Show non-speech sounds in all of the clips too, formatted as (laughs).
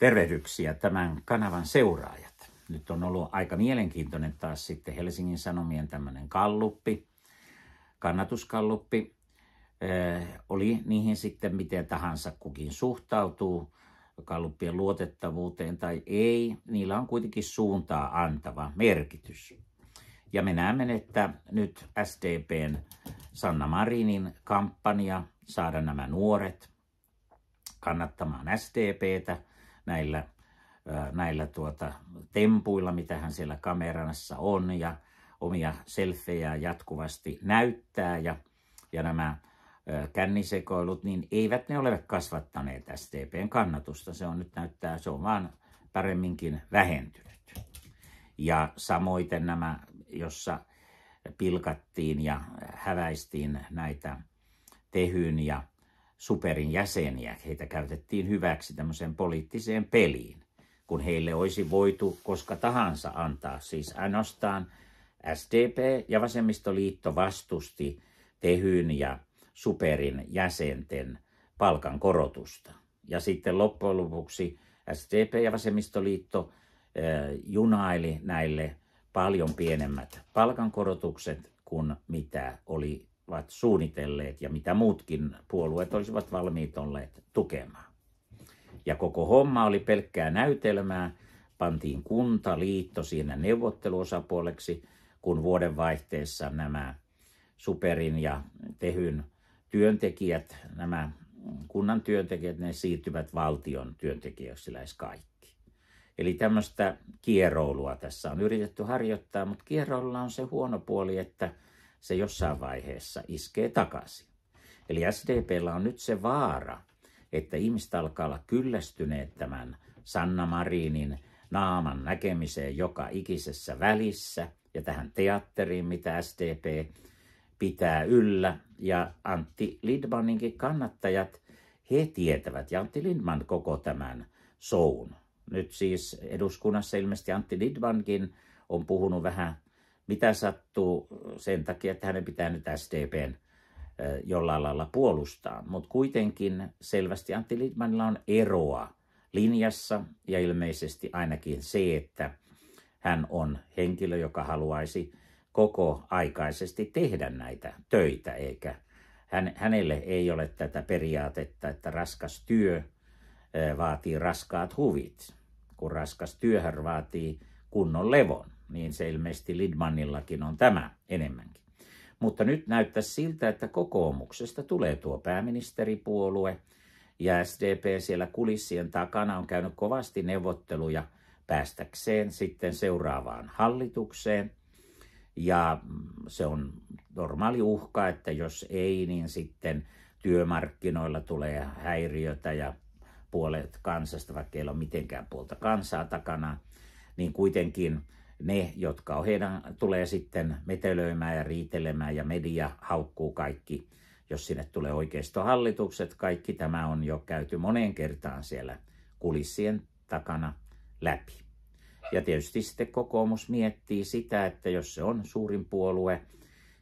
Tervehdyksiä tämän kanavan seuraajat. Nyt on ollut aika mielenkiintoinen taas sitten Helsingin Sanomien tämmöinen kalluppi, kannatuskalluppi. Ee, öö, oli niihin sitten miten tahansa kukin suhtautuu, kalluppien luotettavuuteen tai ei, niillä on kuitenkin suuntaa antava merkitys. Ja me näemme, että nyt SDPn Sanna Marinin kampanja saada nämä nuoret kannattamaan SDPtä – näillä, näillä tuota, tempuilla, mitä hän siellä kamerassa on ja omia selfejä jatkuvasti näyttää ja, ja nämä kännisekoilut, niin eivät ne ole kasvattaneet STPn kannatusta. Se on nyt näyttää, se on vaan paremminkin vähentynyt. Ja samoiten nämä, jossa pilkattiin ja häväistiin näitä tehyn ja superin jäseniä. Heitä käytettiin hyväksi tämmöiseen poliittiseen peliin, kun heille olisi voitu koska tahansa antaa. Siis ainoastaan SDP ja Vasemmistoliitto vastusti Tehyn ja superin jäsenten palkan korotusta. Ja sitten loppujen lopuksi SDP ja Vasemmistoliitto junaili näille paljon pienemmät palkankorotukset kuin mitä oli ovat suunnitelleet ja mitä muutkin puolueet olisivat valmiit olleet tukemaan. Ja koko homma oli pelkkää näytelmää, pantiin kuntaliitto siinä neuvotteluosapuoleksi, kun vuoden vaihteessa nämä Superin ja Tehyn työntekijät, nämä kunnan työntekijät, ne siirtyvät valtion työntekijöiksi lähes kaikki. Eli tämmöistä kieroulua tässä on yritetty harjoittaa, mutta kierolla on se huono puoli, että – se jossain vaiheessa iskee takaisin. Eli SDPllä on nyt se vaara, että ihmiset alkaa olla kyllästyneet tämän Sanna Marinin naaman näkemiseen joka ikisessä välissä ja tähän teatteriin, mitä SDP pitää yllä. Ja Antti Lindmaninkin kannattajat, he tietävät, ja Antti Lindman koko tämän soun. Nyt siis eduskunnassa ilmeisesti Antti Lindmankin on puhunut vähän mitä sattuu sen takia, että hänen pitää nyt SDPn jollain lailla puolustaa. Mutta kuitenkin selvästi Antti Lindmanilla on eroa linjassa ja ilmeisesti ainakin se, että hän on henkilö, joka haluaisi koko aikaisesti tehdä näitä töitä, eikä hän, hänelle ei ole tätä periaatetta, että raskas työ vaatii raskaat huvit, kun raskas työhän vaatii kunnon levon niin se ilmeisesti Lidmanillakin on tämä enemmänkin. Mutta nyt näyttää siltä, että kokoomuksesta tulee tuo pääministeripuolue ja SDP siellä kulissien takana on käynyt kovasti neuvotteluja päästäkseen sitten seuraavaan hallitukseen. Ja se on normaali uhka, että jos ei, niin sitten työmarkkinoilla tulee häiriötä ja puolet kansasta, vaikka ei ole mitenkään puolta kansaa takana, niin kuitenkin – ne, jotka on heidän, tulee sitten metelöimään ja riitelemään ja media haukkuu kaikki, jos sinne tulee oikeistohallitukset. Kaikki tämä on jo käyty moneen kertaan siellä kulissien takana läpi. Ja tietysti sitten kokoomus miettii sitä, että jos se on suurin puolue,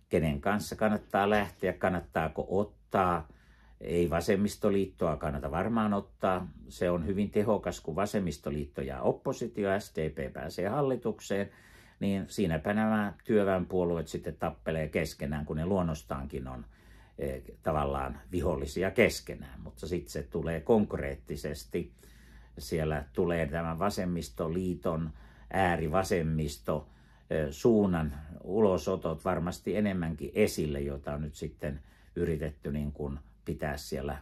kenen kanssa kannattaa lähteä, kannattaako ottaa – ei vasemmistoliittoa kannata varmaan ottaa. Se on hyvin tehokas, kun vasemmistoliitto ja oppositio, SDP pääsee hallitukseen, niin siinäpä nämä työväenpuolueet sitten tappelee keskenään, kun ne luonnostaankin on e, tavallaan vihollisia keskenään. Mutta sitten se tulee konkreettisesti. Siellä tulee tämän vasemmistoliiton äärivasemmisto e, suunnan ulosotot varmasti enemmänkin esille, jota on nyt sitten yritetty niin kuin pitää siellä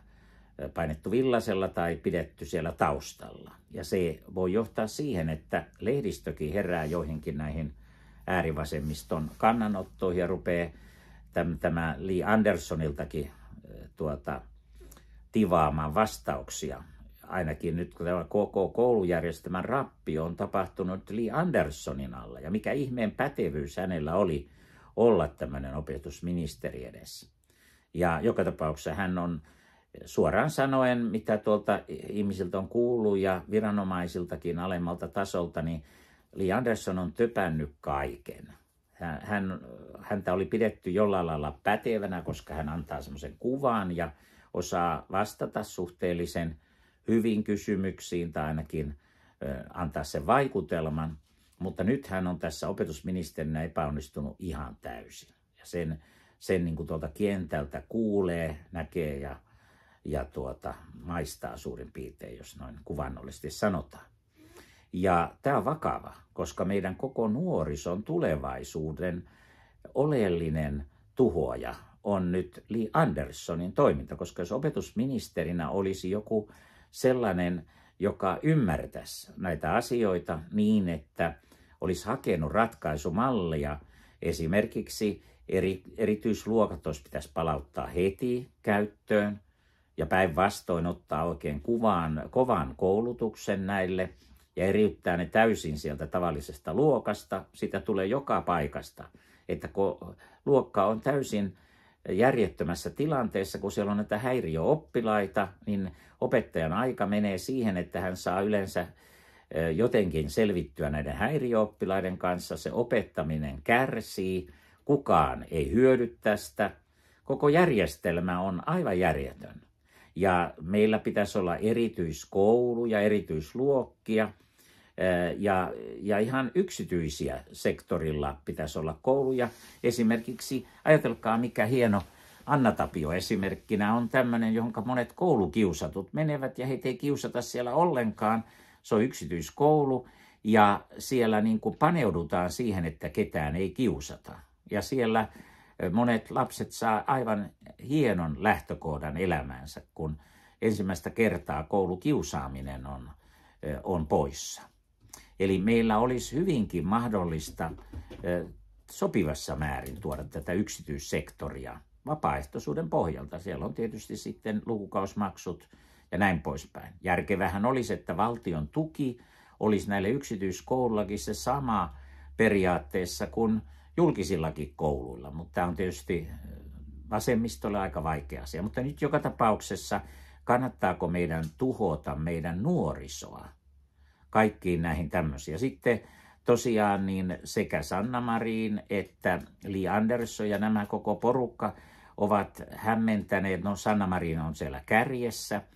painettu villasella tai pidetty siellä taustalla. Ja se voi johtaa siihen, että lehdistökin herää joihinkin näihin äärivasemmiston kannanottoihin ja rupeaa tämä Lee Andersoniltakin tuota, tivaamaan vastauksia. Ainakin nyt kun tämä koko koulujärjestelmän rappi on tapahtunut Lee Andersonin alla. Ja mikä ihmeen pätevyys hänellä oli olla tämmöinen opetusministeri edessä. Ja joka tapauksessa hän on suoraan sanoen, mitä tuolta ihmisiltä on kuullut ja viranomaisiltakin alemmalta tasolta, niin Lee Anderson on töpännyt kaiken. Hän, häntä oli pidetty jollain lailla pätevänä, koska hän antaa semmoisen kuvan ja osaa vastata suhteellisen hyvin kysymyksiin tai ainakin ö, antaa sen vaikutelman. Mutta nyt hän on tässä opetusministerinä epäonnistunut ihan täysin. Ja sen sen niin kuin tuolta kentältä kuulee, näkee ja, ja tuota, maistaa suurin piirtein, jos noin kuvannollisesti sanotaan. Ja tämä on vakava, koska meidän koko nuorison tulevaisuuden oleellinen tuhoaja on nyt Lee Andersonin toiminta, koska jos opetusministerinä olisi joku sellainen, joka ymmärtäisi näitä asioita niin, että olisi hakenut ratkaisumallia, Esimerkiksi eri, erityisluokat olisi pitäisi palauttaa heti käyttöön ja päinvastoin ottaa oikein kuvaan, kovan koulutuksen näille ja eriyttää ne täysin sieltä tavallisesta luokasta. Sitä tulee joka paikasta, että kun luokka on täysin järjettömässä tilanteessa, kun siellä on näitä häiriöoppilaita, niin opettajan aika menee siihen, että hän saa yleensä jotenkin selvittyä näiden häiriöoppilaiden kanssa, se opettaminen kärsii, kukaan ei hyödy tästä, koko järjestelmä on aivan järjetön. Ja meillä pitäisi olla erityiskouluja, erityisluokkia ja, ja ihan yksityisiä sektorilla pitäisi olla kouluja. Esimerkiksi, ajatelkaa mikä hieno Anna Tapio esimerkkinä on tämmöinen, jonka monet koulukiusatut menevät ja heitä ei kiusata siellä ollenkaan – se on yksityiskoulu ja siellä niin kuin paneudutaan siihen, että ketään ei kiusata. Ja siellä monet lapset saa aivan hienon lähtökohdan elämäänsä, kun ensimmäistä kertaa koulukiusaaminen on, on poissa. Eli meillä olisi hyvinkin mahdollista sopivassa määrin tuoda tätä yksityissektoria vapaaehtoisuuden pohjalta. Siellä on tietysti sitten lukukausmaksut, ja näin poispäin. Järkevähän olisi, että valtion tuki olisi näille yksityiskoulullakin se sama periaatteessa kuin julkisillakin kouluilla, mutta tämä on tietysti vasemmistolle aika vaikea asia. Mutta nyt joka tapauksessa kannattaako meidän tuhota meidän nuorisoa kaikkiin näihin tämmöisiin. Sitten tosiaan niin sekä Sanna Marin että Li Andersson ja nämä koko porukka ovat hämmentäneet, no Sanna Marin on siellä kärjessä –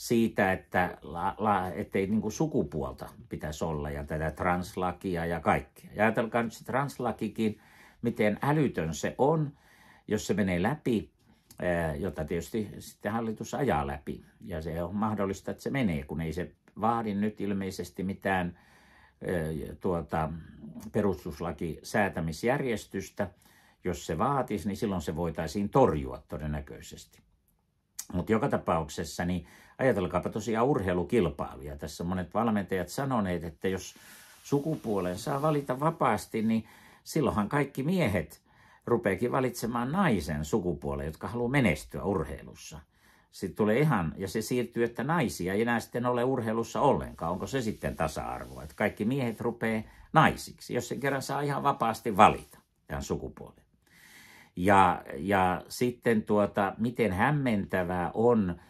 siitä, että la, la, ettei niin kuin sukupuolta pitäisi olla ja tätä translakia ja kaikkea. Ja ajatelkaa nyt se translakikin, miten älytön se on, jos se menee läpi, jota tietysti sitten hallitus ajaa läpi. Ja se on mahdollista, että se menee, kun ei se vaadi nyt ilmeisesti mitään tuota, perustuslaki säätämisjärjestystä. Jos se vaatisi, niin silloin se voitaisiin torjua todennäköisesti. Mutta joka tapauksessa, niin ajatelkaapa tosiaan urheilukilpailuja. Tässä monet valmentajat sanoneet, että jos sukupuolen saa valita vapaasti, niin silloinhan kaikki miehet rupeekin valitsemaan naisen sukupuolen, jotka haluaa menestyä urheilussa. Sitten tulee ihan, ja se siirtyy, että naisia ei enää sitten ole urheilussa ollenkaan. Onko se sitten tasa-arvoa, että kaikki miehet rupeaa naisiksi, jos sen kerran saa ihan vapaasti valita tämän sukupuolen? Ja, ja sitten tuota, miten hämmentävää on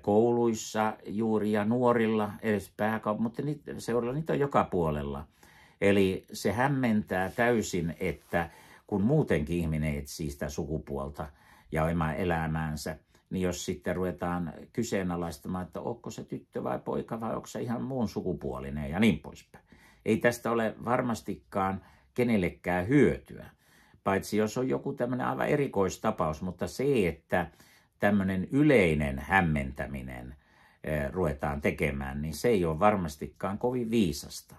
kouluissa juuri ja nuorilla, edes pääkaup- mutta niitä, seuralla niitä on joka puolella. Eli se hämmentää täysin, että kun muutenkin ihminen etsii sitä sukupuolta ja omaa elämäänsä, niin jos sitten ruvetaan kyseenalaistamaan, että onko se tyttö vai poika vai onko se ihan muun sukupuolinen ja niin poispäin. Ei tästä ole varmastikaan kenellekään hyötyä paitsi jos on joku tämmöinen aivan erikoistapaus, mutta se, että tämmöinen yleinen hämmentäminen eh, ruvetaan tekemään, niin se ei ole varmastikaan kovin viisasta.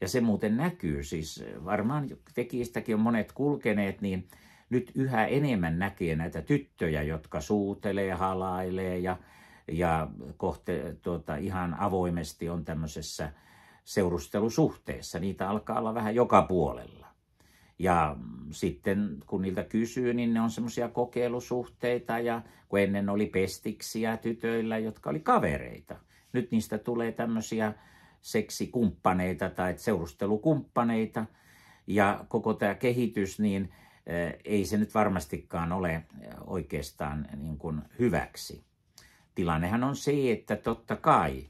Ja se muuten näkyy, siis varmaan tekijistäkin on monet kulkeneet, niin nyt yhä enemmän näkee näitä tyttöjä, jotka suutelee, halailee ja, ja kohte, tuota, ihan avoimesti on tämmöisessä seurustelusuhteessa. Niitä alkaa olla vähän joka puolella. Ja sitten kun niiltä kysyy, niin ne on semmoisia kokeilusuhteita ja kun ennen oli pestiksiä tytöillä, jotka oli kavereita. Nyt niistä tulee tämmöisiä seksikumppaneita tai seurustelukumppaneita ja koko tämä kehitys, niin eh, ei se nyt varmastikaan ole eh, oikeastaan niin kuin hyväksi. Tilannehan on se, että totta kai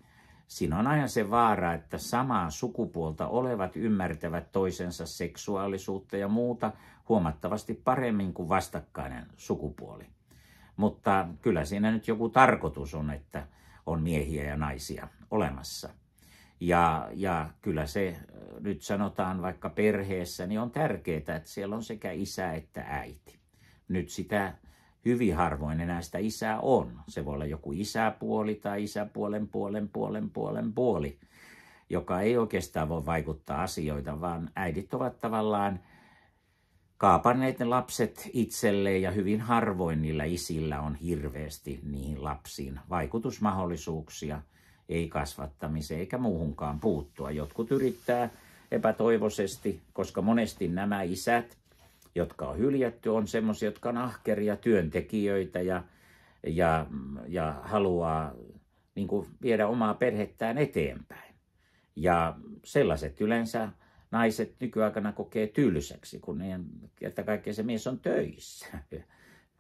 Siinä on aina se vaara, että samaa sukupuolta olevat ymmärtävät toisensa seksuaalisuutta ja muuta huomattavasti paremmin kuin vastakkainen sukupuoli. Mutta kyllä siinä nyt joku tarkoitus on, että on miehiä ja naisia olemassa. Ja, ja kyllä se äh, nyt sanotaan vaikka perheessä, niin on tärkeää, että siellä on sekä isä että äiti. Nyt sitä hyvin harvoin enää sitä isää on. Se voi olla joku isäpuoli tai isäpuolen puolen puolen puolen puoli, joka ei oikeastaan voi vaikuttaa asioita, vaan äidit ovat tavallaan kaapanneet ne lapset itselleen ja hyvin harvoin niillä isillä on hirveästi niihin lapsiin vaikutusmahdollisuuksia, ei kasvattamiseen eikä muuhunkaan puuttua. Jotkut yrittää epätoivoisesti, koska monesti nämä isät – jotka on hyljätty, on semmoisia, jotka on ahkeria työntekijöitä ja, ja, ja haluaa niin kuin viedä omaa perhettään eteenpäin. Ja sellaiset yleensä naiset nykyaikana kokee tylsäksi, kun ne, että kaikkea se mies on töissä. (laughs)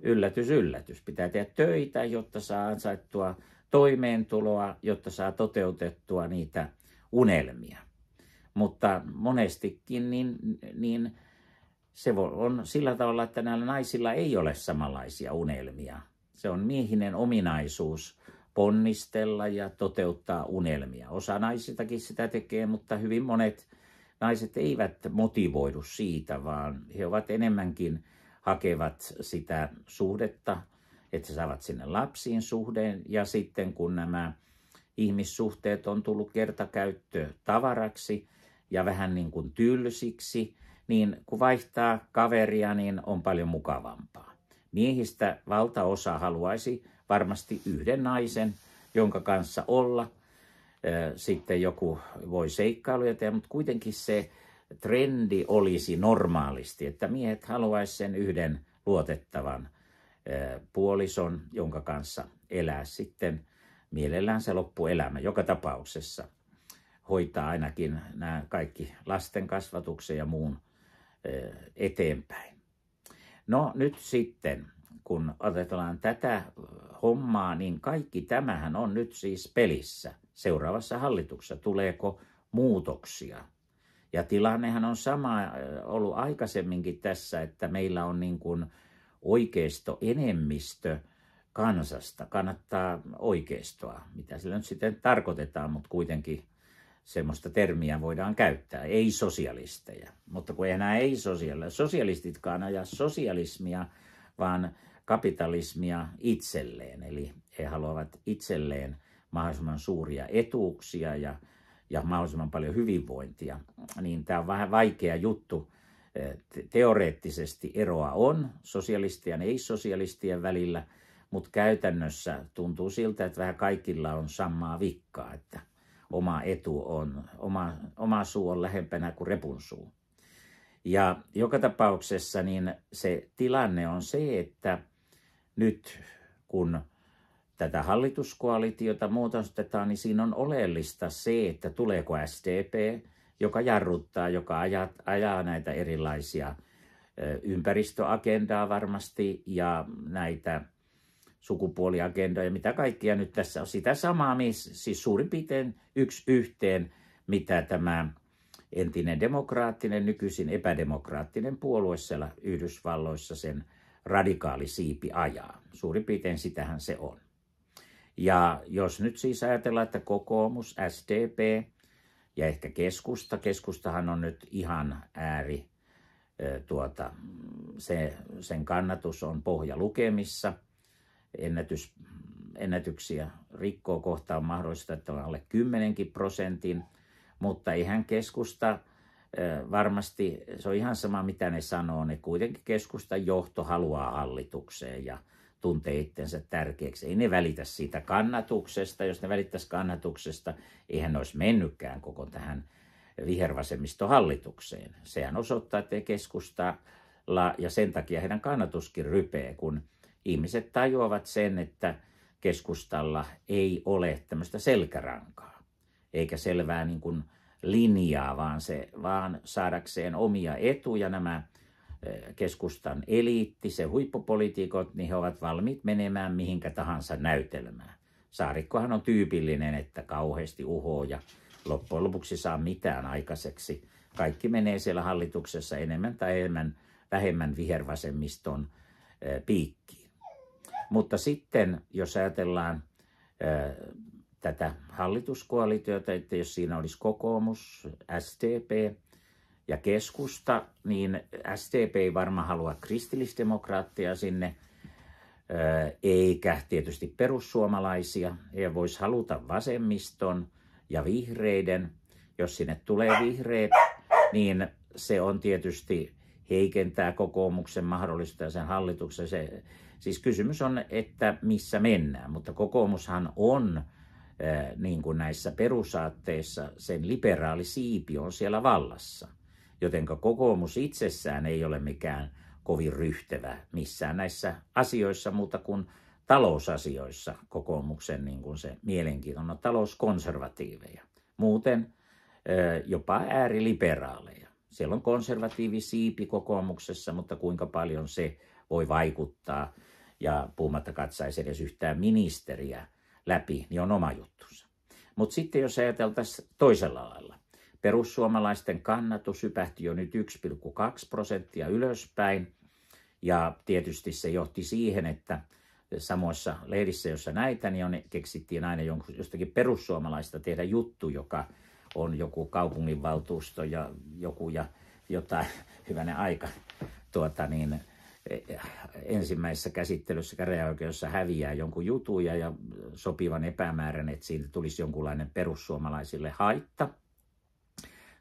Yllätys, yllätys. Pitää tehdä töitä, jotta saa ansaittua toimeentuloa, jotta saa toteutettua niitä unelmia. Mutta monestikin niin, niin se on sillä tavalla, että näillä naisilla ei ole samanlaisia unelmia. Se on miehinen ominaisuus ponnistella ja toteuttaa unelmia. Osa naisistakin sitä tekee, mutta hyvin monet naiset eivät motivoidu siitä, vaan he ovat enemmänkin hakevat sitä suhdetta, että he saavat sinne lapsiin suhdeen ja sitten kun nämä ihmissuhteet on tullut kertakäyttö tavaraksi ja vähän niin kuin tylsiksi, niin kun vaihtaa kaveria, niin on paljon mukavampaa. Miehistä valtaosa haluaisi varmasti yhden naisen, jonka kanssa olla. Sitten joku voi seikkailuja tehdä, mutta kuitenkin se trendi olisi normaalisti, että miehet haluaisivat sen yhden luotettavan puolison, jonka kanssa elää sitten mielellään se loppuelämä joka tapauksessa. Hoitaa ainakin nämä kaikki lasten kasvatuksen ja muun eteenpäin. No nyt sitten, kun otetaan tätä hommaa, niin kaikki tämähän on nyt siis pelissä. Seuraavassa hallituksessa tuleeko muutoksia? Ja tilannehan on sama ollut aikaisemminkin tässä, että meillä on niin kuin oikeisto enemmistö kansasta. Kannattaa oikeistoa, mitä sillä nyt sitten tarkoitetaan, mutta kuitenkin semmoista termiä voidaan käyttää, ei-sosialisteja. Mutta kun enää ei sosialistitkaan aja sosialismia, vaan kapitalismia itselleen. Eli he haluavat itselleen mahdollisimman suuria etuuksia ja, ja mahdollisimman paljon hyvinvointia. Niin tämä on vähän vaikea juttu. Teoreettisesti eroa on sosialistien ja ei-sosialistien välillä, mutta käytännössä tuntuu siltä, että vähän kaikilla on samaa vikkaa, että – oma etu on. Oma, oma suu on lähempänä kuin repun suu. Ja joka tapauksessa niin se tilanne on se, että nyt kun tätä hallituskoalitiota muodostetaan, niin siinä on oleellista se, että tuleeko SDP, joka jarruttaa, joka ajaa, ajaa näitä erilaisia ympäristöagendaa varmasti ja näitä sukupuoliagenda ja mitä kaikkia nyt tässä on. Sitä samaa, siis suurin piirtein yksi yhteen, mitä tämä entinen demokraattinen, nykyisin epädemokraattinen puolue siellä Yhdysvalloissa sen radikaali siipi ajaa. Suurin piirtein sitähän se on. Ja jos nyt siis ajatellaan, että kokoomus, SDP ja ehkä keskusta, keskustahan on nyt ihan ääri, tuota, se, sen kannatus on pohja lukemissa – ennätys, ennätyksiä rikkoo kohta on mahdollista, että on alle 10 prosentin, mutta ihan keskusta varmasti, se on ihan sama mitä ne sanoo, ne kuitenkin keskusta johto haluaa hallitukseen ja tuntee itsensä tärkeäksi. Ei ne välitä siitä kannatuksesta, jos ne välittäisi kannatuksesta, eihän ne olisi mennytkään koko tähän vihervasemmistohallitukseen. Sehän osoittaa, että keskusta ja sen takia heidän kannatuskin rypee, kun ihmiset tajuavat sen, että keskustalla ei ole tämmöistä selkärankaa, eikä selvää niin kuin linjaa, vaan, se, vaan saadakseen omia etuja nämä eh, keskustan eliitti, se huippupolitiikot, niin he ovat valmiit menemään mihinkä tahansa näytelmään. Saarikkohan on tyypillinen, että kauheasti uhoo ja loppujen lopuksi saa mitään aikaiseksi. Kaikki menee siellä hallituksessa enemmän tai enemmän, vähemmän vihervasemmiston eh, piikkiin. Mutta sitten, jos ajatellaan tätä hallituskoalitiota, että jos siinä olisi kokoomus, SDP ja keskusta, niin SDP ei varmaan halua kristillisdemokraattia sinne, eikä tietysti perussuomalaisia. He voisi haluta vasemmiston ja vihreiden. Jos sinne tulee vihreät, niin se on tietysti heikentää kokoomuksen mahdollisuutta ja sen hallituksen se Siis kysymys on, että missä mennään, mutta kokoomushan on niin kuin näissä perusaatteissa sen liberaali siipi on siellä vallassa, jotenka kokoomus itsessään ei ole mikään kovin ryhtevä missään näissä asioissa mutta kuin talousasioissa kokoomuksen niin kuin se mielenkiinnon on talouskonservatiiveja. Muuten jopa ääriliberaaleja. Siellä on konservatiivisiipi kokoomuksessa, mutta kuinka paljon se voi vaikuttaa ja puhumattakaan, että saisi edes yhtään ministeriä läpi, niin on oma juttunsa. Mutta sitten jos ajateltaisiin toisella lailla, perussuomalaisten kannatus ypähti jo nyt 1,2 prosenttia ylöspäin, ja tietysti se johti siihen, että samoissa lehdissä, jossa näitä, niin on, keksittiin aina jostakin perussuomalaista tehdä juttu, joka on joku kaupunginvaltuusto ja joku ja jotain, (laughs) hyvänä aika, tuota niin, ensimmäisessä käsittelyssä käräjäoikeudessa häviää jonkun jutun ja, ja sopivan epämäärän, että siitä tulisi jonkunlainen perussuomalaisille haitta.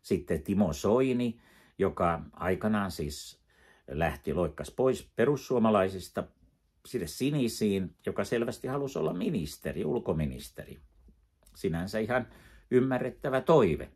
Sitten Timo Soini, joka aikanaan siis lähti loikkas pois perussuomalaisista sinne sinisiin, joka selvästi halusi olla ministeri, ulkoministeri. Sinänsä ihan ymmärrettävä toive.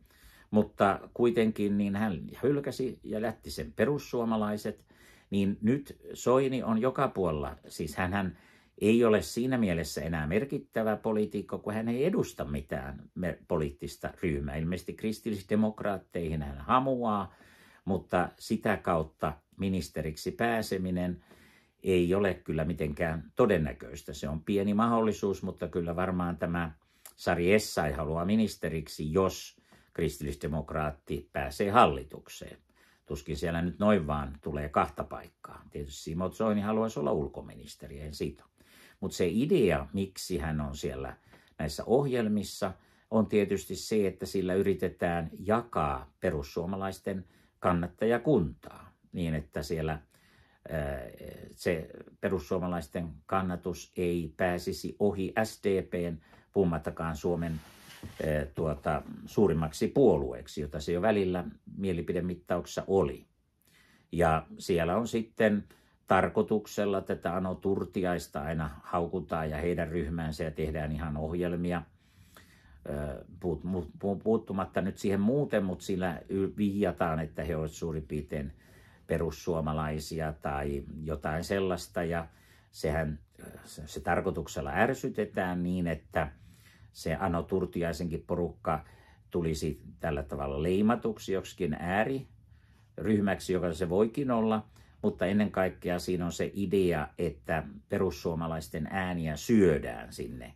Mutta kuitenkin niin hän hylkäsi ja lähti sen perussuomalaiset – niin nyt Soini on joka puolella, siis hän ei ole siinä mielessä enää merkittävä poliitikko, kun hän ei edusta mitään poliittista ryhmää. Ilmeisesti kristillisdemokraatteihin hän hamuaa, mutta sitä kautta ministeriksi pääseminen ei ole kyllä mitenkään todennäköistä. Se on pieni mahdollisuus, mutta kyllä varmaan tämä Sari Essay haluaa ministeriksi, jos kristillisdemokraatti pääsee hallitukseen. Tuskin siellä nyt noin vaan tulee kahta paikkaa. Tietysti Simo Soini haluaisi olla ulkoministeri, en siitä. Mutta se idea, miksi hän on siellä näissä ohjelmissa, on tietysti se, että sillä yritetään jakaa perussuomalaisten kannattajakuntaa niin, että siellä se perussuomalaisten kannatus ei pääsisi ohi SDPn, puhumattakaan Suomen Eh, tuota, suurimmaksi puolueeksi, jota se jo välillä mielipidemittauksessa oli. Ja siellä on sitten tarkoituksella tätä Ano Turtiaista aina haukutaan ja heidän ryhmäänsä ja tehdään ihan ohjelmia eh, – puuttumatta nyt siihen muuten, mutta sillä vihjataan, että he ovat suurin piirtein perussuomalaisia tai jotain sellaista ja sehän eh, se tarkoituksella ärsytetään niin, että – se Ano Turtiaisenkin porukka tulisi tällä tavalla leimatuksi joksikin ääriryhmäksi, joka se voikin olla, mutta ennen kaikkea siinä on se idea, että perussuomalaisten ääniä syödään sinne,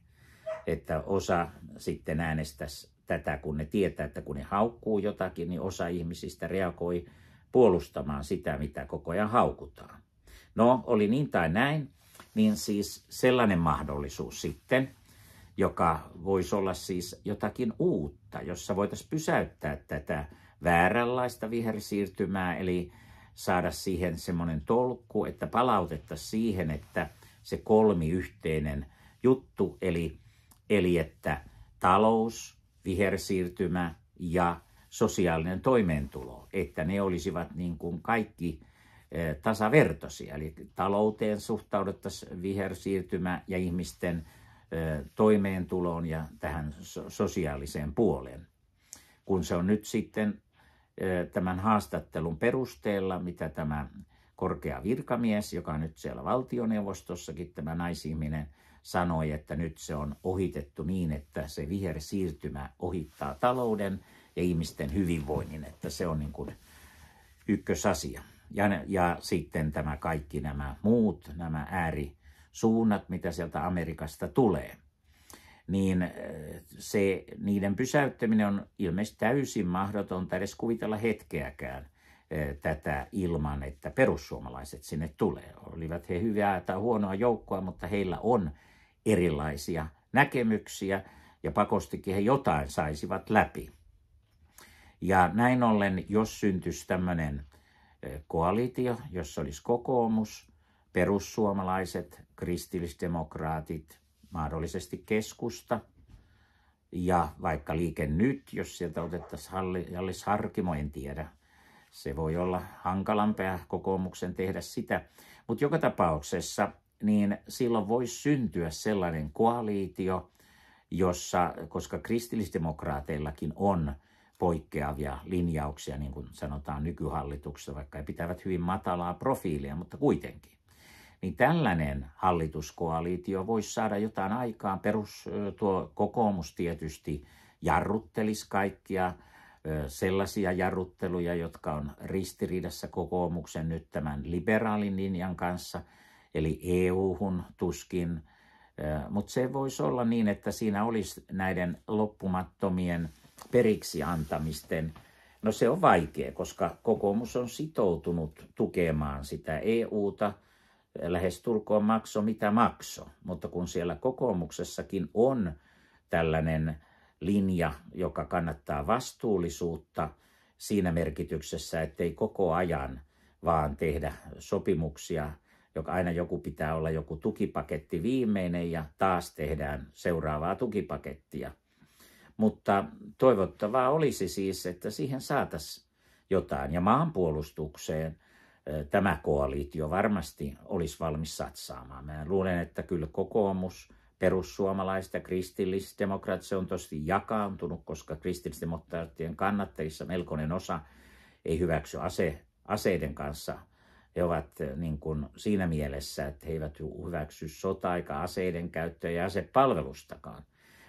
että osa sitten äänestäisi tätä, kun ne tietää, että kun ne haukkuu jotakin, niin osa ihmisistä reagoi puolustamaan sitä, mitä koko ajan haukutaan. No, oli niin tai näin, niin siis sellainen mahdollisuus sitten – joka voisi olla siis jotakin uutta, jossa voitaisiin pysäyttää tätä vääränlaista vihersiirtymää, eli saada siihen semmoinen tolkku, että palautetta siihen, että se kolmiyhteinen juttu, eli, eli että talous, vihersiirtymä ja sosiaalinen toimeentulo, että ne olisivat niin kuin kaikki eh, tasavertoisia. Eli talouteen suhtauduttaisiin vihersiirtymä ja ihmisten toimeentuloon ja tähän sosiaaliseen puoleen. Kun se on nyt sitten tämän haastattelun perusteella, mitä tämä korkea virkamies, joka on nyt siellä valtioneuvostossakin, tämä naisihminen, sanoi, että nyt se on ohitettu niin, että se viher siirtymä ohittaa talouden ja ihmisten hyvinvoinnin, että se on niin kuin ykkösasia. Ja, ja sitten tämä kaikki nämä muut, nämä ääri suunnat, mitä sieltä Amerikasta tulee, niin äh, se, niiden pysäyttäminen on ilmeisesti täysin mahdotonta edes kuvitella hetkeäkään äh, tätä ilman, että perussuomalaiset sinne tulee. Olivat he hyvää tai huonoa joukkoa, mutta heillä on erilaisia näkemyksiä ja pakostikin he jotain saisivat läpi. Ja näin ollen, jos syntyisi tämmöinen äh, koalitio, jossa olisi kokoomus, perussuomalaiset, kristillisdemokraatit, mahdollisesti keskusta ja vaikka liike nyt, jos sieltä otettaisiin Hallis Harkimo, en tiedä. Se voi olla hankalampaa kokoomuksen tehdä sitä, mutta joka tapauksessa niin silloin voisi syntyä sellainen koaliitio, jossa, koska kristillisdemokraateillakin on poikkeavia linjauksia, niin kuin sanotaan nykyhallituksessa, vaikka he pitävät hyvin matalaa profiilia, mutta kuitenkin niin tällainen hallituskoalitio voisi saada jotain aikaan. Perus tuo kokoomus tietysti jarruttelisi kaikkia sellaisia jarrutteluja, jotka on ristiriidassa kokoomuksen nyt tämän liberaalin linjan kanssa, eli EU-hun tuskin. Mutta se voisi olla niin, että siinä olisi näiden loppumattomien periksi antamisten No se on vaikea, koska kokoomus on sitoutunut tukemaan sitä EUta – lähestulkoon makso mitä makso, mutta kun siellä kokoomuksessakin on tällainen linja, joka kannattaa vastuullisuutta siinä merkityksessä, ettei koko ajan vaan tehdä sopimuksia, joka aina joku pitää olla joku tukipaketti viimeinen ja taas tehdään seuraavaa tukipakettia. Mutta toivottavaa olisi siis, että siihen saataisiin jotain. Ja maanpuolustukseen – tämä koalitio varmasti olisi valmis satsaamaan. Mä luulen, että kyllä kokoomus, perussuomalaiset ja kristillisdemokraat, se on tosi jakaantunut, koska kristillisdemokraattien kannattajissa melkoinen osa ei hyväksy ase, aseiden kanssa. He ovat niin kuin siinä mielessä, että he eivät hyväksy sota- eikä aseiden käyttöä ja asepalvelustakaan.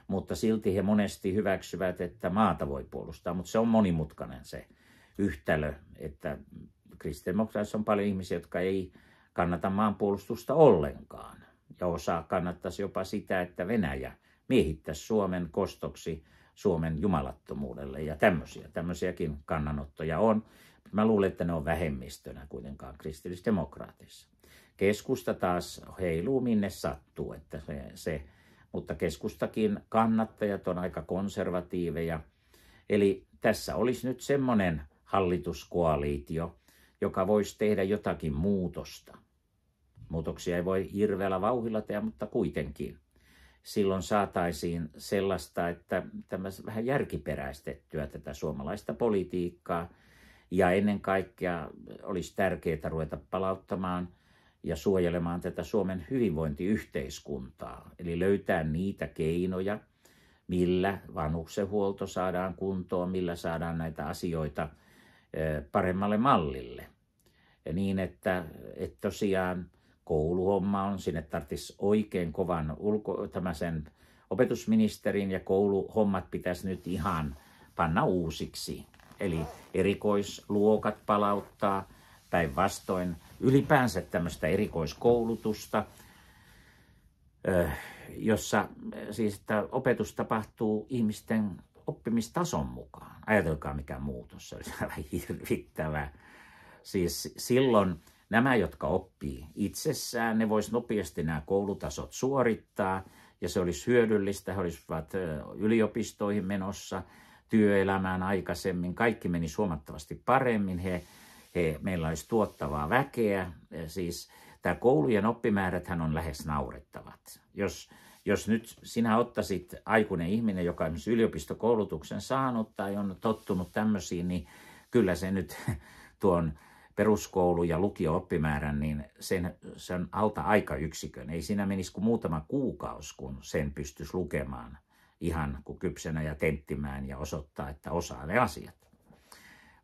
Mutta silti he monesti hyväksyvät, että maata voi puolustaa, mutta se on monimutkainen se yhtälö, että kristillisdemokraatissa on paljon ihmisiä, jotka ei kannata maanpuolustusta ollenkaan. Ja osa kannattaisi jopa sitä, että Venäjä miehittäisi Suomen kostoksi Suomen jumalattomuudelle ja tämmöisiä. Tämmöisiäkin kannanottoja on. Mä luulen, että ne on vähemmistönä kuitenkaan kristillisdemokraatissa. Keskusta taas heiluu minne sattuu, että se, se, mutta keskustakin kannattajat on aika konservatiiveja. Eli tässä olisi nyt semmoinen hallituskoaliitio, joka voisi tehdä jotakin muutosta. Muutoksia ei voi hirveällä vauhilla tehdä, mutta kuitenkin. Silloin saataisiin sellaista, että tämä vähän järkiperäistettyä tätä suomalaista politiikkaa. Ja ennen kaikkea olisi tärkeää ruveta palauttamaan ja suojelemaan tätä Suomen hyvinvointiyhteiskuntaa. Eli löytää niitä keinoja, millä vanhuksenhuolto saadaan kuntoon, millä saadaan näitä asioita eh, paremmalle mallille niin, että, että tosiaan kouluhomma on, sinne tarvitsisi oikein kovan ulko, sen opetusministerin ja kouluhommat pitäisi nyt ihan panna uusiksi. Eli erikoisluokat palauttaa päinvastoin ylipäänsä tämmöistä erikoiskoulutusta, jossa siis että opetus tapahtuu ihmisten oppimistason mukaan. Ajatelkaa mikä muutos, se olisi aivan (laughs) hirvittävää. Siis silloin nämä, jotka oppii itsessään, ne vois nopeasti nämä koulutasot suorittaa ja se olisi hyödyllistä. He olisivat yliopistoihin menossa, työelämään aikaisemmin. Kaikki meni huomattavasti paremmin. He, he, meillä olisi tuottavaa väkeä. Siis tämä koulujen oppimääräthän on lähes naurettavat. Jos, jos nyt sinä ottaisit aikuinen ihminen, joka on yliopistokoulutuksen saanut tai on tottunut tämmöisiin, niin kyllä se nyt (laughs) tuon peruskoulu- ja lukio-oppimäärän, niin sen, sen alta aikayksikön. Ei siinä menisi kuin muutama kuukausi, kun sen pystyisi lukemaan ihan kuin kypsenä ja tenttimään ja osoittaa, että osaa ne asiat.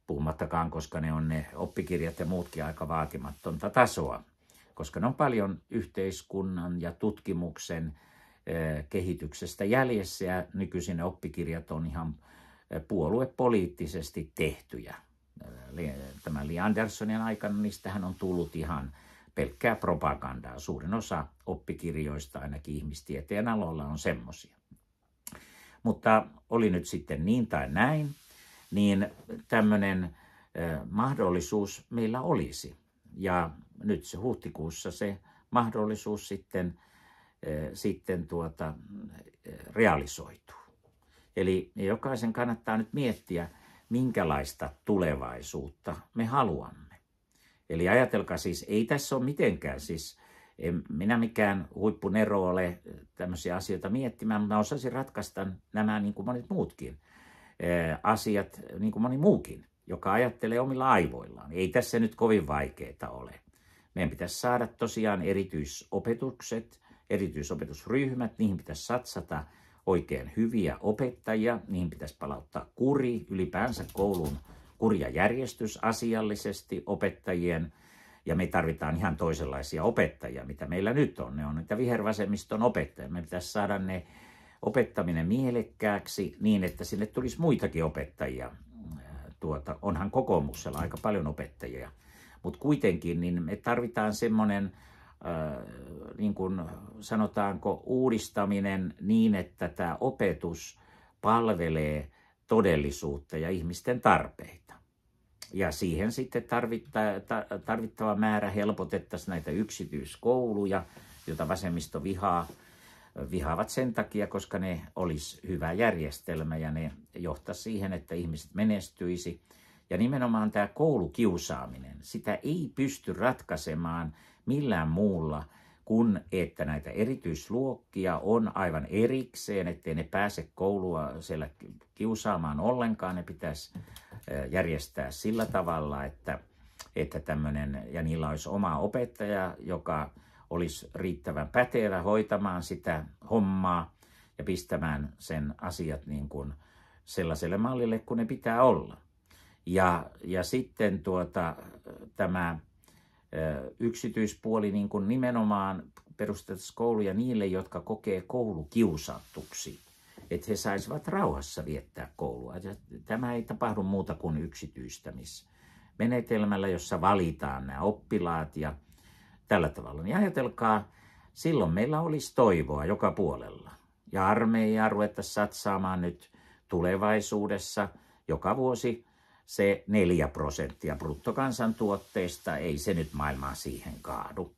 Puhumattakaan, koska ne on ne oppikirjat ja muutkin aika vaatimattonta tasoa, koska ne on paljon yhteiskunnan ja tutkimuksen eh, kehityksestä jäljessä ja nykyisin ne oppikirjat on ihan eh, puoluepoliittisesti tehtyjä tämän Lee Andersonin aikana niistähän on tullut ihan pelkkää propagandaa. Suurin osa oppikirjoista ainakin ihmistieteen aloilla on semmoisia. Mutta oli nyt sitten niin tai näin, niin tämmöinen mahdollisuus meillä olisi. Ja nyt se huhtikuussa se mahdollisuus sitten, sitten tuota, realisoituu. Eli jokaisen kannattaa nyt miettiä, minkälaista tulevaisuutta me haluamme. Eli ajatelkaa siis, ei tässä ole mitenkään siis, en minä mikään huippunero ole tämmöisiä asioita miettimään, mutta osasin ratkaista nämä niin kuin monet muutkin eh, asiat, niin kuin moni muukin, joka ajattelee omilla aivoillaan. Ei tässä nyt kovin vaikeaa ole. Meidän pitäisi saada tosiaan erityisopetukset, erityisopetusryhmät, niihin pitäisi satsata – oikein hyviä opettajia, niihin pitäisi palauttaa kuri, ylipäänsä koulun kurja järjestys asiallisesti opettajien, ja me tarvitaan ihan toisenlaisia opettajia, mitä meillä nyt on. Ne on niitä vihervasemmiston opettajia. Me pitäisi saada ne opettaminen mielekkääksi niin, että sinne tulisi muitakin opettajia. Tuota, onhan kokoomuksella aika paljon opettajia. Mutta kuitenkin niin me tarvitaan semmoinen niin kuin sanotaanko uudistaminen niin, että tämä opetus palvelee todellisuutta ja ihmisten tarpeita. Ja siihen sitten tarvittava määrä helpotettaisiin näitä yksityiskouluja, jota vasemmisto vihaa, vihaavat sen takia, koska ne olisi hyvä järjestelmä ja ne johtaisi siihen, että ihmiset menestyisi. Ja nimenomaan tämä koulukiusaaminen, sitä ei pysty ratkaisemaan millään muulla kun että näitä erityisluokkia on aivan erikseen, ettei ne pääse koulua siellä kiusaamaan ollenkaan. Ne pitäisi järjestää sillä tavalla, että, että tämmöinen, ja niillä olisi oma opettaja, joka olisi riittävän pätevä hoitamaan sitä hommaa ja pistämään sen asiat niin kuin sellaiselle mallille, kun ne pitää olla. Ja, ja sitten tuota, tämä yksityispuoli niin kuin nimenomaan perustettaisiin kouluja niille, jotka kokee koulukiusattuksi. Että he saisivat rauhassa viettää koulua. Tämä ei tapahdu muuta kuin yksityistämismenetelmällä, jossa valitaan nämä oppilaat ja tällä tavalla. Niin ajatelkaa, silloin meillä olisi toivoa joka puolella. Ja armeija ruvettaisiin satsaamaan nyt tulevaisuudessa joka vuosi se 4 prosenttia bruttokansantuotteesta, ei se nyt maailmaa siihen kaadu.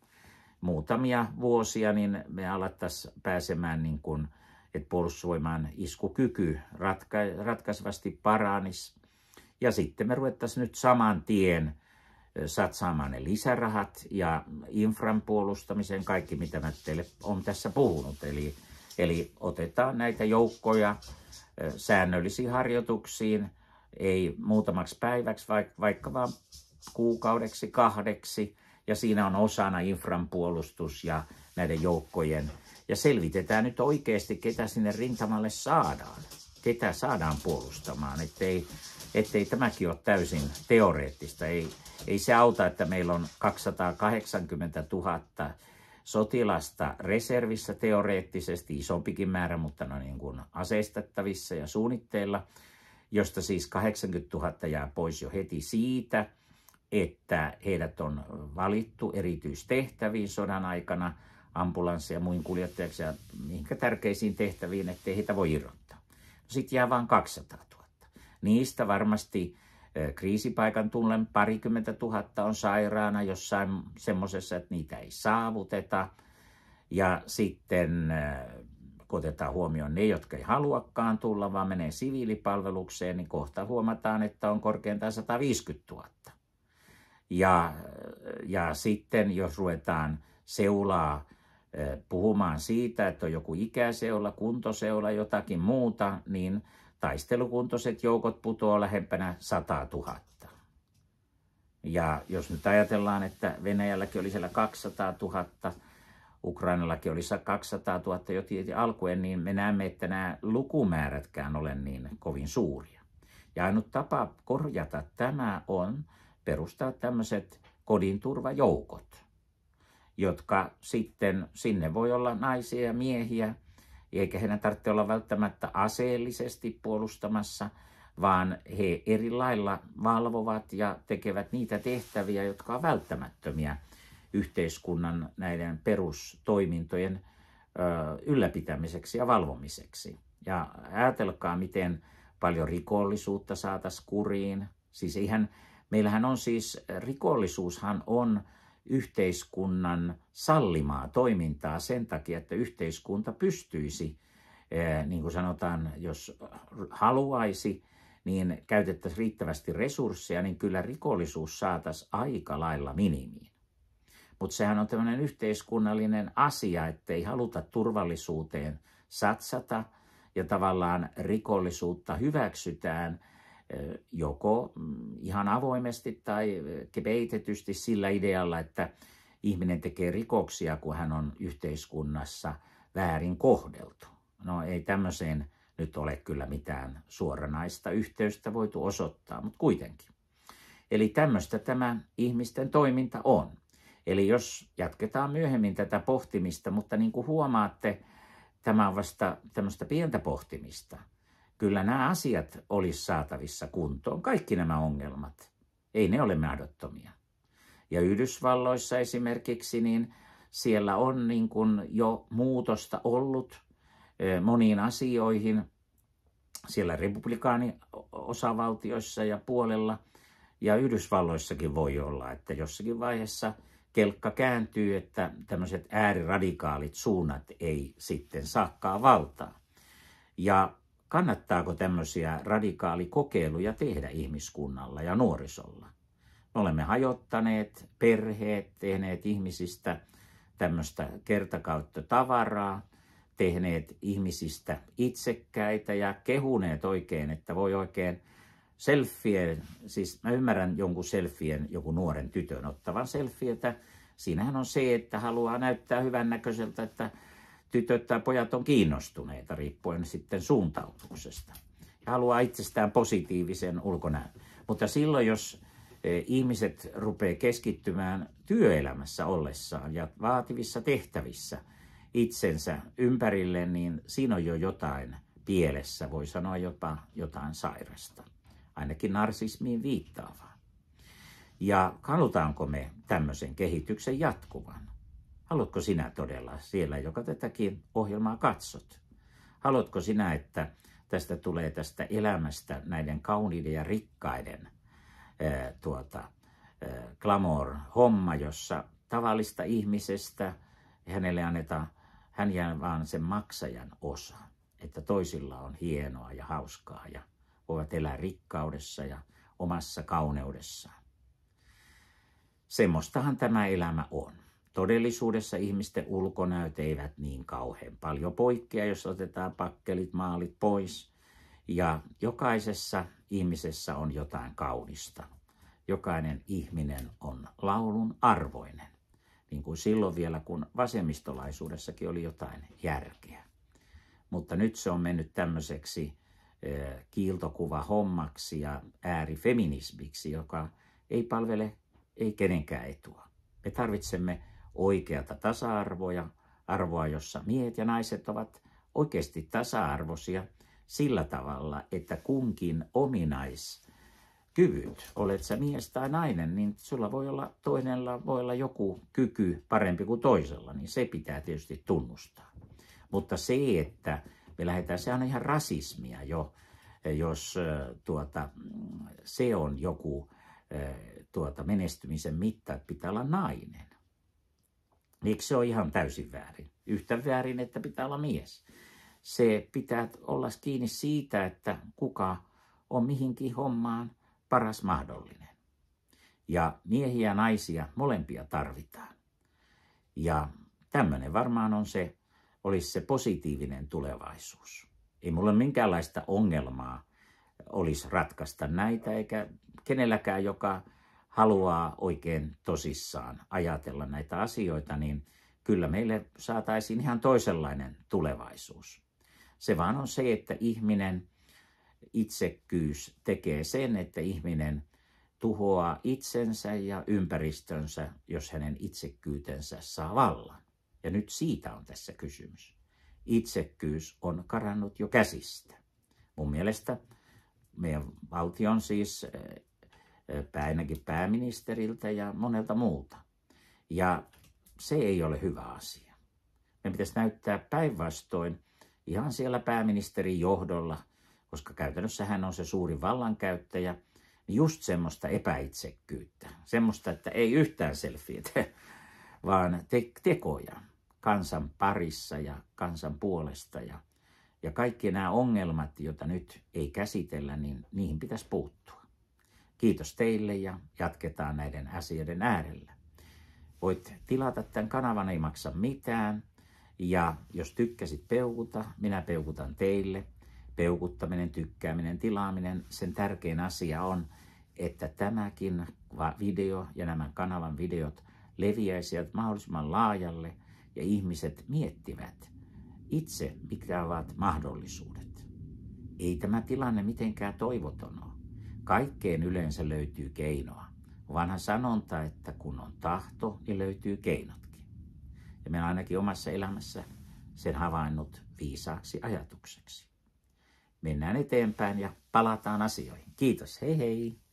Muutamia vuosia niin me alettaisiin pääsemään niin kuin, että puolustusvoiman iskukyky ratka- ratkaisevasti paranis. Ja sitten me ruvettaisiin nyt saman tien satsaamaan ne lisärahat ja infran puolustamisen, kaikki mitä mä teille on tässä puhunut. Eli, eli otetaan näitä joukkoja säännöllisiin harjoituksiin – ei muutamaksi päiväksi, vaikka vaan kuukaudeksi, kahdeksi. Ja siinä on osana infran puolustus ja näiden joukkojen. Ja selvitetään nyt oikeasti, ketä sinne rintamalle saadaan. Ketä saadaan puolustamaan, ettei, ettei tämäkin ole täysin teoreettista. Ei, ei se auta, että meillä on 280 000 sotilasta reservissä teoreettisesti, isompikin määrä, mutta ne no on niin kuin aseistettavissa ja suunnitteilla – josta siis 80 000 jää pois jo heti siitä, että heidät on valittu erityistehtäviin sodan aikana ambulanssia ja muin kuljettajaksi ja mihinkä tärkeisiin tehtäviin, ettei heitä voi irrottaa. No sitten jää vain 200 000. Niistä varmasti kriisipaikan tullen parikymmentä tuhatta on sairaana jossain semmoisessa, että niitä ei saavuteta. Ja sitten kun otetaan huomioon ne, jotka ei haluakaan tulla, vaan menee siviilipalvelukseen, niin kohta huomataan, että on korkeintaan 150 000. Ja, ja sitten jos ruvetaan seulaa puhumaan siitä, että on joku ikäseula, kuntoseula, jotakin muuta, niin taistelukuntoiset joukot putoavat lähempänä 100 000. Ja jos nyt ajatellaan, että Venäjälläkin oli siellä 200 000, Ukrainallakin olisi 200 000 jo tieti alkuen, niin me näemme, että nämä lukumäärätkään ole niin kovin suuria. Ja ainut tapa korjata tämä on perustaa tämmöiset kodinturvajoukot, jotka sitten sinne voi olla naisia ja miehiä, eikä heidän tarvitse olla välttämättä aseellisesti puolustamassa, vaan he eri lailla valvovat ja tekevät niitä tehtäviä, jotka ovat välttämättömiä – yhteiskunnan näiden perustoimintojen ylläpitämiseksi ja valvomiseksi. Ja ajatelkaa, miten paljon rikollisuutta saataisiin kuriin. Siis ihan, meillähän on siis, rikollisuushan on yhteiskunnan sallimaa toimintaa sen takia, että yhteiskunta pystyisi, niin kuin sanotaan, jos haluaisi, niin käytettäisiin riittävästi resursseja, niin kyllä rikollisuus saataisiin aika lailla minimiin. Mutta sehän on tämmöinen yhteiskunnallinen asia, että ei haluta turvallisuuteen satsata ja tavallaan rikollisuutta hyväksytään joko mm, ihan avoimesti tai peitetysti sillä idealla, että ihminen tekee rikoksia, kun hän on yhteiskunnassa väärin kohdeltu. No ei tämmöiseen nyt ole kyllä mitään suoranaista yhteystä voitu osoittaa, mutta kuitenkin. Eli tämmöistä tämä ihmisten toiminta on. Eli jos jatketaan myöhemmin tätä pohtimista, mutta niin kuin huomaatte, tämä on vasta tämmöistä pientä pohtimista. Kyllä nämä asiat olisi saatavissa kuntoon, kaikki nämä ongelmat. Ei ne ole mahdottomia. Ja Yhdysvalloissa esimerkiksi, niin siellä on niin kuin jo muutosta ollut e, moniin asioihin, siellä republikaaniosavaltioissa ja puolella, ja Yhdysvalloissakin voi olla, että jossakin vaiheessa – kelkka kääntyy, että tämmöiset ääriradikaalit suunnat ei sitten saakkaa valtaa. Ja kannattaako tämmöisiä radikaalikokeiluja tehdä ihmiskunnalla ja nuorisolla? Me olemme hajottaneet perheet, tehneet ihmisistä tämmöistä tavaraa, tehneet ihmisistä itsekkäitä ja kehuneet oikein, että voi oikein – selfien, siis mä ymmärrän jonkun selfien, joku nuoren tytön ottavan selfietä. Siinähän on se, että haluaa näyttää hyvännäköiseltä, että tytöt tai pojat on kiinnostuneita riippuen sitten suuntautuksesta. Ja haluaa itsestään positiivisen ulkonäön. Mutta silloin, jos e, ihmiset rupeaa keskittymään työelämässä ollessaan ja vaativissa tehtävissä itsensä ympärille, niin siinä on jo jotain pielessä, voi sanoa jopa jotain sairasta ainakin narsismiin viittaavaa. Ja halutaanko me tämmöisen kehityksen jatkuvan? Haluatko sinä todella siellä, joka tätäkin ohjelmaa katsot? Haluatko sinä, että tästä tulee tästä elämästä näiden kauniiden ja rikkaiden tuota, glamour-homma, jossa tavallista ihmisestä hänelle annetaan, hän jää vaan sen maksajan osa, että toisilla on hienoa ja hauskaa ja voivat elää rikkaudessa ja omassa kauneudessaan. Semmoistahan tämä elämä on. Todellisuudessa ihmisten ulkonäöt eivät niin kauhean paljon poikkea, jos otetaan pakkelit, maalit pois. Ja jokaisessa ihmisessä on jotain kaunista. Jokainen ihminen on laulun arvoinen. Niin kuin silloin vielä, kun vasemmistolaisuudessakin oli jotain järkeä. Mutta nyt se on mennyt tämmöiseksi kiiltokuva hommaksi ja äärifeminismiksi, joka ei palvele ei kenenkään etua. Me tarvitsemme oikeata tasa-arvoa, arvoa, jossa miehet ja naiset ovat oikeasti tasa-arvoisia sillä tavalla, että kunkin ominaiskyvyt, olet sä mies tai nainen, niin sulla voi olla toinella voi olla joku kyky parempi kuin toisella, niin se pitää tietysti tunnustaa. Mutta se, että me lähdetään, se on ihan rasismia jo, eh, jos eh, tuota, se on joku eh, tuota, menestymisen mitta, että pitää olla nainen. Eikö se on ihan täysin väärin? Yhtä väärin, että pitää olla mies. Se pitää olla kiinni siitä, että kuka on mihinkin hommaan paras mahdollinen. Ja miehiä ja naisia molempia tarvitaan. Ja tämmöinen varmaan on se olisi se positiivinen tulevaisuus. Ei mulla minkäänlaista ongelmaa olisi ratkaista näitä, eikä kenelläkään, joka haluaa oikein tosissaan ajatella näitä asioita, niin kyllä meille saataisiin ihan toisenlainen tulevaisuus. Se vaan on se, että ihminen itsekkyys tekee sen, että ihminen tuhoaa itsensä ja ympäristönsä, jos hänen itsekkyytensä saa vallan. Ja nyt siitä on tässä kysymys. Itsekkyys on karannut jo käsistä. Mun mielestä meidän valtion siis eh, eh, ainakin pääministeriltä ja monelta muulta. Ja se ei ole hyvä asia. Me pitäisi näyttää päinvastoin ihan siellä pääministerin johdolla, koska käytännössä hän on se suuri vallankäyttäjä, niin just semmoista epäitsekkyyttä. Semmoista, että ei yhtään selfietä, (laughs) vaan te- tekoja kansan parissa ja kansan puolesta. Ja, ja kaikki nämä ongelmat, joita nyt ei käsitellä, niin niihin pitäisi puuttua. Kiitos teille ja jatketaan näiden asioiden äärellä. Voit tilata tämän kanavan, ei maksa mitään. Ja jos tykkäsit peukuta, minä peukutan teille. Peukuttaminen, tykkääminen, tilaaminen, sen tärkein asia on, että tämäkin video ja nämä kanavan videot leviäisivät mahdollisimman laajalle – ja ihmiset miettivät itse, mitkä ovat mahdollisuudet. Ei tämä tilanne mitenkään toivoton ole. Kaikkeen yleensä löytyy keinoa. Vanha sanonta, että kun on tahto, niin löytyy keinotkin. Ja minä ainakin omassa elämässä sen havainnut viisaaksi ajatukseksi. Mennään eteenpäin ja palataan asioihin. Kiitos, hei hei!